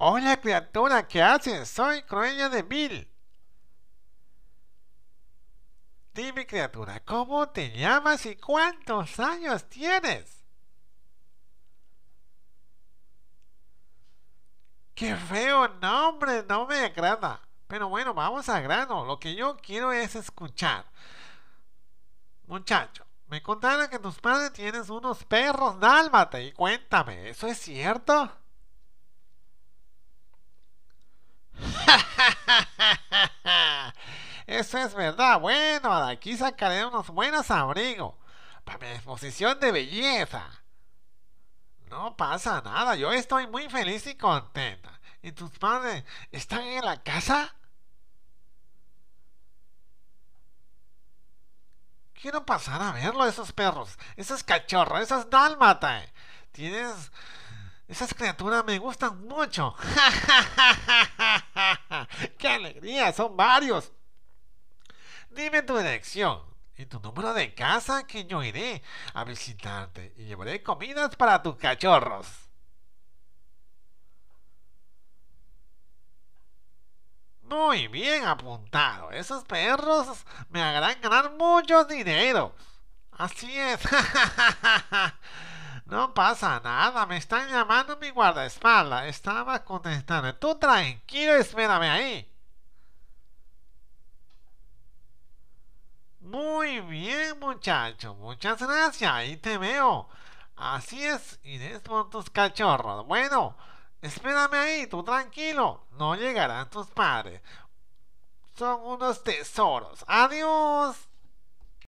Hola criatura, ¿qué haces? Soy Cruella de Bill. Dime criatura, ¿cómo te llamas y cuántos años tienes? Qué feo nombre, no me agrada. Pero bueno, vamos a grano. Lo que yo quiero es escuchar. Muchacho, me contaron que tus padres tienes unos perros dálmata y cuéntame, ¿eso es cierto? Eso es verdad. Bueno, aquí sacaré unos buenos abrigos para mi exposición de belleza. No pasa nada. Yo estoy muy feliz y contenta. ¿Y tus padres están en la casa? Quiero pasar a verlo, esos perros, esas cachorras, esas dálmata Tienes. Esas criaturas me gustan mucho. ¡Qué alegría! Son varios. Dime tu dirección y tu número de casa que yo iré a visitarte y llevaré comidas para tus cachorros. Muy bien apuntado. Esos perros me harán ganar mucho dinero. Así es. no pasa nada. Me están llamando mi guardaespaldas. Estaba contestando. Tú tranquilo, espérame ahí. bien, muchacho. Muchas gracias. Ahí te veo. Así es, iré con tus cachorros. Bueno, espérame ahí, tú tranquilo. No llegarán tus padres. Son unos tesoros. Adiós.